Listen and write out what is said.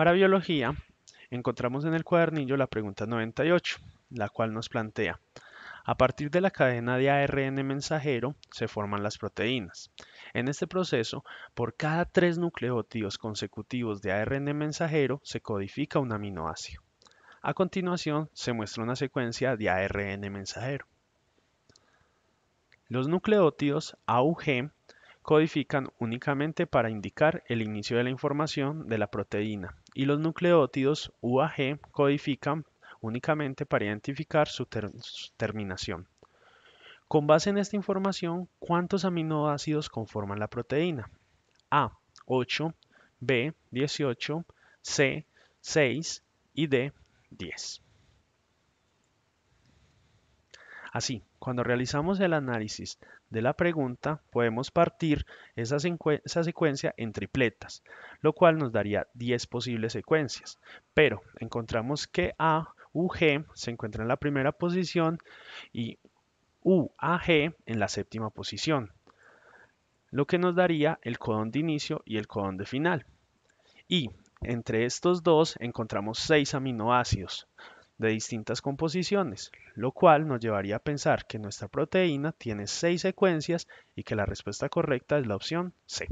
Para biología, encontramos en el cuadernillo la pregunta 98, la cual nos plantea, a partir de la cadena de ARN mensajero se forman las proteínas. En este proceso, por cada tres nucleótidos consecutivos de ARN mensajero se codifica un aminoácido. A continuación, se muestra una secuencia de ARN mensajero. Los nucleótidos AUG codifican únicamente para indicar el inicio de la información de la proteína y los nucleótidos UAG codifican únicamente para identificar su, terminación. Con base en esta información, ¿cuántos aminoácidos conforman la proteína? A, 8, B, 18, C, 6 y D, 10. Así, cuando realizamos el análisis de la pregunta, podemos partir esa, secuencia en tripletas, lo cual nos daría 10 posibles secuencias. Pero encontramos que A, se encuentra en la primera posición y UAG en la séptima posición, lo que nos daría el codón de inicio y el codón de final. Y entre estos dos encontramos 6 aminoácidos, de distintas composiciones, lo cual nos llevaría a pensar que nuestra proteína tiene seis secuencias y que la respuesta correcta es la opción C.